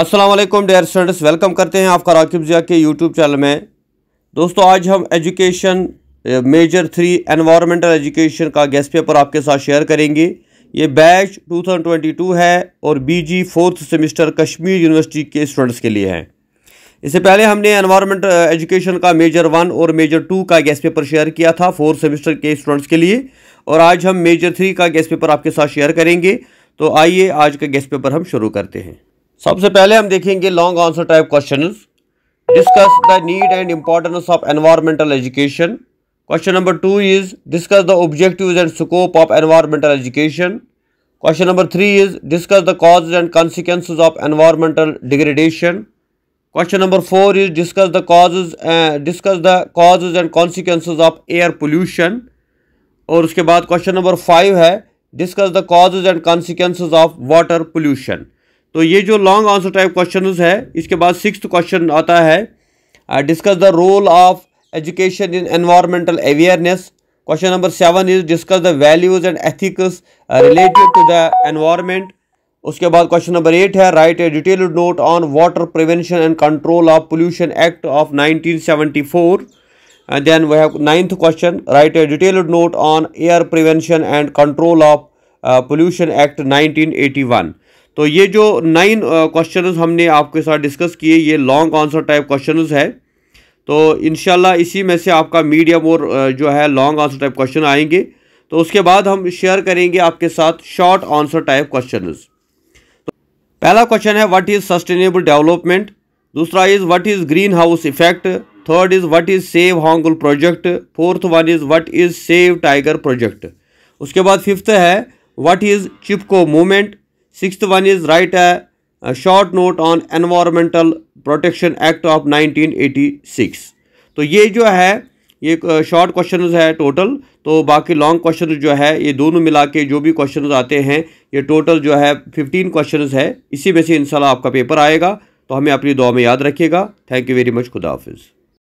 Aslam dear students welcome करते हैं आपका राकिब ज़िया के यूट्यूब चैनल में दोस्तों आज हम education major three environmental education का गेस्ट पेपर आपके साथ शेयर करेंगे ये बैच 2022 है और B G fourth semester Kashmir university के स्टूडेंट्स के लिए है इससे पहले हमने एनवायरमेंट एजुकेशन uh, का मेजर वन और मेजर टू का गेस्ट पेपर शेयर किया था फोर्थ सेमेस्टर के स्टूडेंट्स के लिए और आज हम मेजर थ्री का गेस्ट पेपर आपके साथ शेयर करेंगे तो आइए आज का गेस्ट पेपर हम शुरू करते हैं सबसे पहले हम देखेंगे long answer type question discuss the need and importance of environmental education question number two is discuss the objective and scope of environmental education question number three is discuss the cause and consequence of environmental degradation question number four is discuss the causes discuss the causes and consequences of air pollution और उसके बाद question number five है discuss the causes and consequences of water pollution तो ये जो long answer type question है इसके बाद सिक्स क्वेश्चन आता है discuss the role of education in environmental awareness question number seven is discuss the values and ethics related to the environment उसके बाद क्वेश्चन नंबर एट है write a detail note on water prevention and control of pollution act of 1974 and then we have ninth question write a detailed note on air prevention and control of uh, pollution act तो ये जो nine question uh, हमने आपके साथ discuss किए ये long answer type question है तो इन इसी में से आपका मीडियम और uh, जो है लॉन्ग आंसर टाइप क्वेश्चन आएंगे तो उसके बाद हम शेयर करेंगे आपके साथ शॉर्ट आंसर टाइप क्वेश्चन तो पहला क्वेश्चन है व्हाट इज़ सस्टेनेबल डेवलपमेंट दूसरा is what is green house effect third is what is save hangul project fourth one is what is save tiger project उसके बाद फिफ्थ है what is Chipko movement six one is write a short note on environmental protection act of 1986 तो ये जो है ये short question है total तो बाकी लॉन्ग क्वेश्चन जो है ये दोनों मिला के जो भी क्वेश्चन आते हैं ये टोटल जो है फिफ्टीन क्वेश्चन है इसी में से इन आपका पेपर आएगा तो हमें अपनी दुआ में याद रखिएगा थैंक यू वेरी मच खुदा हाफिज़